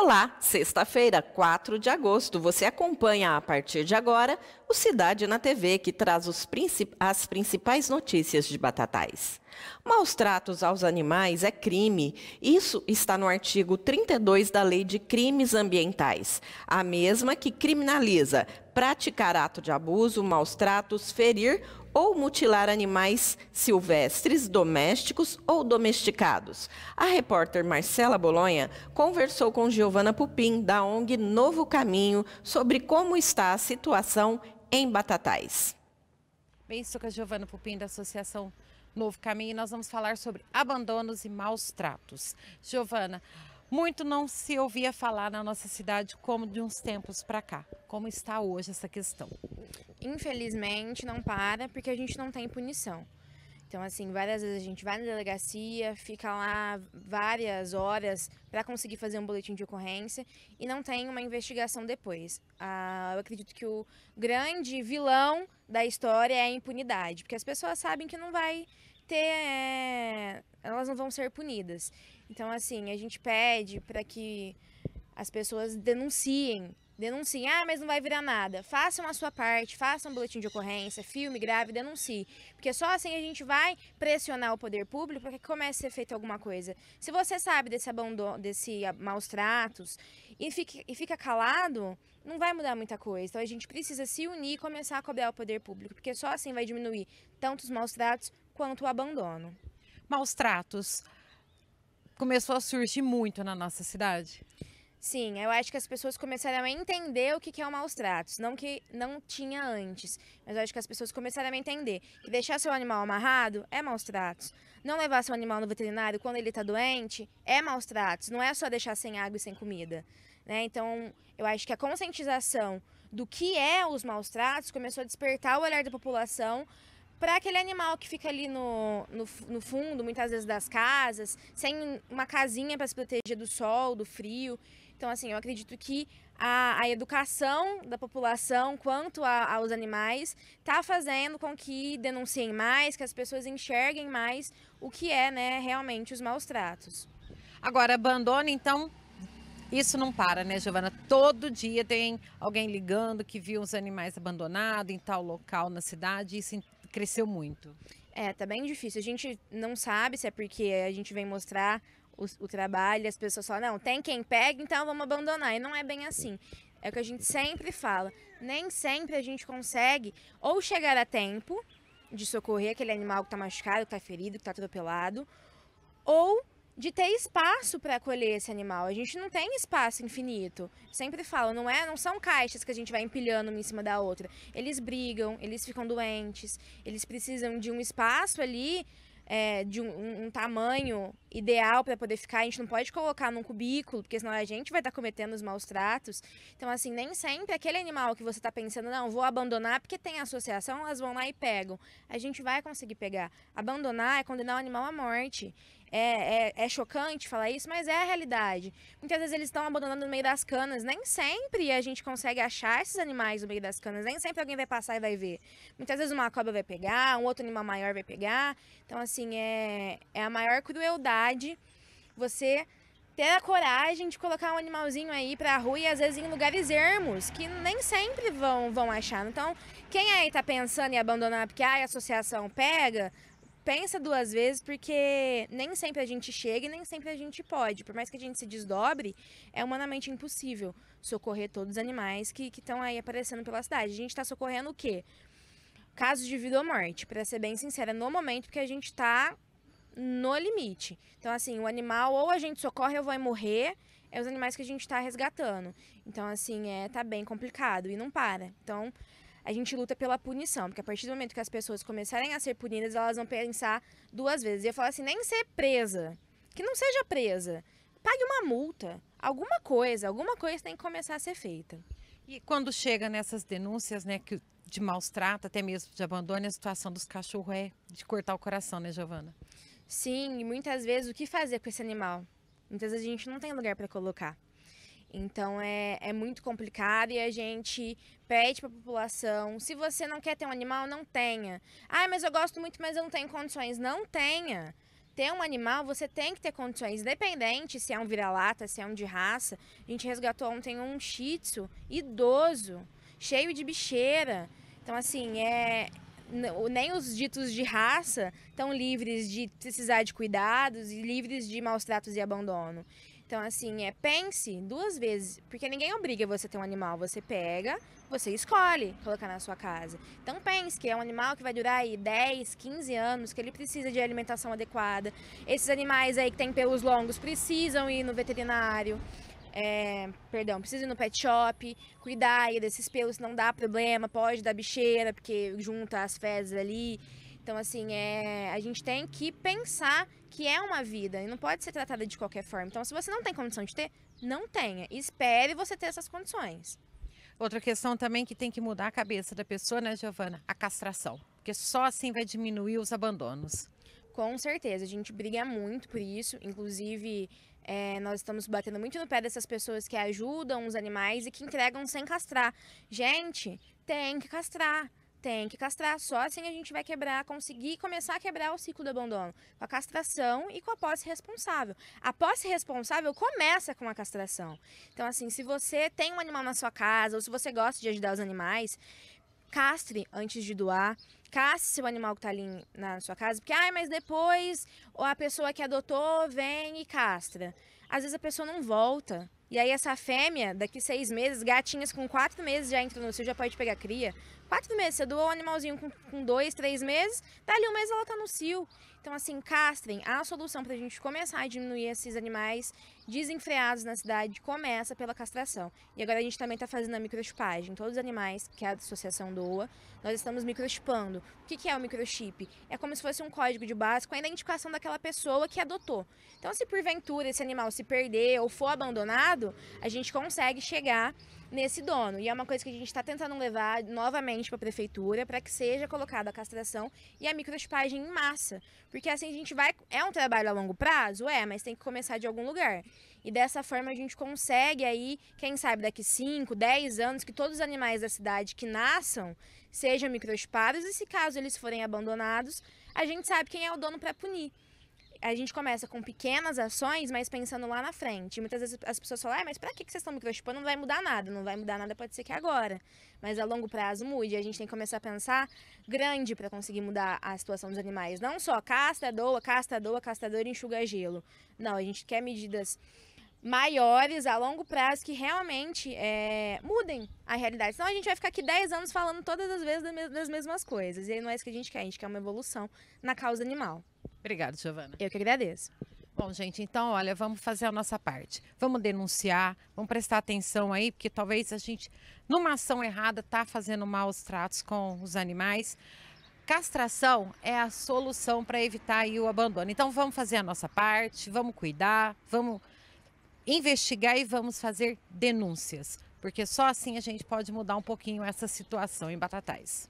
Olá, sexta-feira, 4 de agosto. Você acompanha a partir de agora o Cidade na TV, que traz princip... as principais notícias de Batatais. Maus tratos aos animais é crime. Isso está no artigo 32 da Lei de Crimes Ambientais, a mesma que criminaliza praticar ato de abuso, maus tratos, ferir ou mutilar animais silvestres, domésticos ou domesticados. A repórter Marcela Bolonha conversou com Giovana Pupim, da ONG Novo Caminho, sobre como está a situação em Batatais. Bem, estou com a Giovana Pupim, da Associação Novo Caminho, e nós vamos falar sobre abandonos e maus tratos. Giovana, muito não se ouvia falar na nossa cidade como de uns tempos para cá. Como está hoje essa questão? Infelizmente, não para, porque a gente não tem punição. Então, assim, várias vezes a gente vai na delegacia, fica lá várias horas para conseguir fazer um boletim de ocorrência e não tem uma investigação depois. Ah, eu acredito que o grande vilão da história é a impunidade, porque as pessoas sabem que não vai ter. É, elas não vão ser punidas. Então, assim, a gente pede para que as pessoas denunciem denunciem, Ah, mas não vai virar nada. Façam a sua parte, façam um boletim de ocorrência, filme, grave, denuncie. Porque só assim a gente vai pressionar o poder público para que comece a ser feita alguma coisa. Se você sabe desse abandono, desse ah, maus tratos e fica, e fica calado, não vai mudar muita coisa. Então a gente precisa se unir e começar a cobrar o poder público, porque só assim vai diminuir tanto os maus tratos quanto o abandono. Maus tratos começou a surgir muito na nossa cidade. Sim, eu acho que as pessoas começaram a entender o que é o maus tratos. Não que não tinha antes, mas eu acho que as pessoas começaram a entender que deixar seu animal amarrado é maus tratos. Não levar seu animal no veterinário quando ele está doente é maus tratos. Não é só deixar sem água e sem comida. Né? Então, eu acho que a conscientização do que é os maus tratos começou a despertar o olhar da população para aquele animal que fica ali no, no, no, fundo, muitas vezes das casas, sem uma casinha para se proteger do sol, do frio. Então, assim, eu acredito que a, a educação da população quanto a, aos animais está fazendo com que denunciem mais, que as pessoas enxerguem mais o que é né, realmente os maus tratos. Agora, abandono, então, isso não para, né, Giovana? Todo dia tem alguém ligando que viu os animais abandonados em tal local na cidade. Isso cresceu muito. É, tá bem difícil. A gente não sabe se é porque a gente vem mostrar o, o trabalho, as pessoas falam, não, tem quem pega, então vamos abandonar. E não é bem assim. É o que a gente sempre fala. Nem sempre a gente consegue ou chegar a tempo de socorrer aquele animal que está machucado, que está ferido, que está atropelado, ou de ter espaço para acolher esse animal. A gente não tem espaço infinito. Sempre falo, não é, não são caixas que a gente vai empilhando uma em cima da outra. Eles brigam, eles ficam doentes, eles precisam de um espaço ali é, de um, um tamanho ideal para poder ficar. A gente não pode colocar num cubículo, porque senão a gente vai estar tá cometendo os maus tratos. Então, assim, nem sempre aquele animal que você está pensando, não, vou abandonar porque tem associação, elas vão lá e pegam. A gente vai conseguir pegar. Abandonar é condenar o é animal à morte. É, é, é, chocante falar isso, mas é a realidade. Muitas vezes eles estão abandonando no meio das canas. Nem sempre a gente consegue achar esses animais no meio das canas. Nem sempre alguém vai passar e vai ver. Muitas vezes uma cobra vai pegar, um outro animal maior vai pegar. Então, assim, é, é a maior crueldade você ter a coragem de colocar um animalzinho aí pra rua e às vezes em lugares ermos, que nem sempre vão, vão achar. Então, quem aí tá pensando em abandonar porque ah, a associação pega, pensa duas vezes, porque nem sempre a gente chega e nem sempre a gente pode. Por mais que a gente se desdobre, é humanamente impossível socorrer todos os animais que estão aí aparecendo pela cidade. A gente está socorrendo o quê? Casos de vida ou morte, para ser bem sincera, no momento, que a gente está no limite. Então, assim, o animal ou a gente socorre ou vai morrer, é os animais que a gente está resgatando. Então, assim, é tá bem complicado e não para. Então, a gente luta pela punição, porque a partir do momento que as pessoas começarem a ser punidas, elas vão pensar duas vezes. E eu falo assim, nem ser presa, que não seja presa, pague uma multa, alguma coisa, alguma coisa tem que começar a ser feita. E quando chega nessas denúncias, né, que de maus trato, até mesmo de abandono, a situação dos cachorros é de cortar o coração, né, Giovana? Sim, e muitas vezes o que fazer com esse animal? Muitas vezes a gente não tem lugar para colocar. Então é, é muito complicado e a gente pede para a população: se você não quer ter um animal, não tenha. Ah, mas eu gosto muito, mas eu não tenho condições. Não tenha. Ter um animal, você tem que ter condições, independente se é um vira-lata, se é um de raça. A gente resgatou ontem um shih tzu, idoso, cheio de bicheira. Então, assim, é, nem os ditos de raça estão livres de precisar de cuidados e livres de maus tratos e abandono. Então, assim, é pense duas vezes, porque ninguém obriga você a ter um animal. Você pega, você escolhe colocar na sua casa. Então, pense que é um animal que vai durar aí 10, 15 anos, que ele precisa de alimentação adequada. Esses animais aí que têm pelos longos precisam ir no veterinário. É, perdão, precisa ir no pet shop, cuidar aí desses pelos, não dá problema, pode dar bicheira, porque junta as fezes ali. Então, assim, é, a gente tem que pensar que é uma vida e não pode ser tratada de qualquer forma. Então, se você não tem condição de ter, não tenha. Espere você ter essas condições. Outra questão também que tem que mudar a cabeça da pessoa, né, Giovana? A castração. Porque só assim vai diminuir os abandonos. Com certeza, a gente briga muito por isso. Inclusive, é, nós estamos batendo muito no pé dessas pessoas que ajudam os animais e que entregam sem castrar. Gente, tem que castrar. Tem que castrar, só assim a gente vai quebrar, conseguir começar a quebrar o ciclo do abandono. Com a castração e com a posse responsável. A posse responsável começa com a castração. Então, assim, se você tem um animal na sua casa, ou se você gosta de ajudar os animais, castre antes de doar. Casse seu animal que está ali na sua casa, porque, ai, ah, mas depois a pessoa que adotou vem e castra. Às vezes a pessoa não volta. E aí essa fêmea, daqui seis meses, gatinhas com quatro meses já entram no cio, já pode pegar cria. Quatro meses, você doa o animalzinho com, com dois, três meses, dali um mês ela tá no cio. Então, assim, castrem. A solução para a gente começar a diminuir esses animais desenfreados na cidade começa pela castração. E agora a gente também está fazendo a microchipagem. Todos os animais que é a associação doa, nós estamos microchipando. O que, que é o microchip? É como se fosse um código de base com a identificação daquela pessoa que adotou. Então, se porventura esse animal se perder ou for abandonado, a gente consegue chegar nesse dono. E é uma coisa que a gente está tentando levar novamente para a prefeitura para que seja colocada a castração e a microchipagem em massa. Porque assim a gente vai. É um trabalho a longo prazo? É, mas tem que começar de algum lugar. E dessa forma a gente consegue aí, quem sabe daqui 5, 10 anos, que todos os animais da cidade que nasçam sejam microchipados e se caso eles forem abandonados, a gente sabe quem é o dono para punir a gente começa com pequenas ações, mas pensando lá na frente. Muitas vezes as pessoas falam, ah, mas pra que vocês estão microchipando? Não vai mudar nada. Não vai mudar nada, pode ser que agora. Mas a longo prazo mude. A gente tem que começar a pensar grande para conseguir mudar a situação dos animais. Não só casta, doa, casta, doa, castador enxuga gelo. Não, a gente quer medidas maiores a longo prazo que realmente é, mudem a realidade. Senão a gente vai ficar aqui 10 anos falando todas as vezes das mesmas coisas. E não é isso que a gente quer, a gente quer uma evolução na causa animal. Obrigada, Giovana. Eu que agradeço. Bom, gente, então, olha, vamos fazer a nossa parte. Vamos denunciar, vamos prestar atenção aí, porque talvez a gente, numa ação errada, tá fazendo maus tratos com os animais. Castração é a solução para evitar o abandono. Então, vamos fazer a nossa parte, vamos cuidar, vamos investigar e vamos fazer denúncias, porque só assim a gente pode mudar um pouquinho essa situação em Batatais.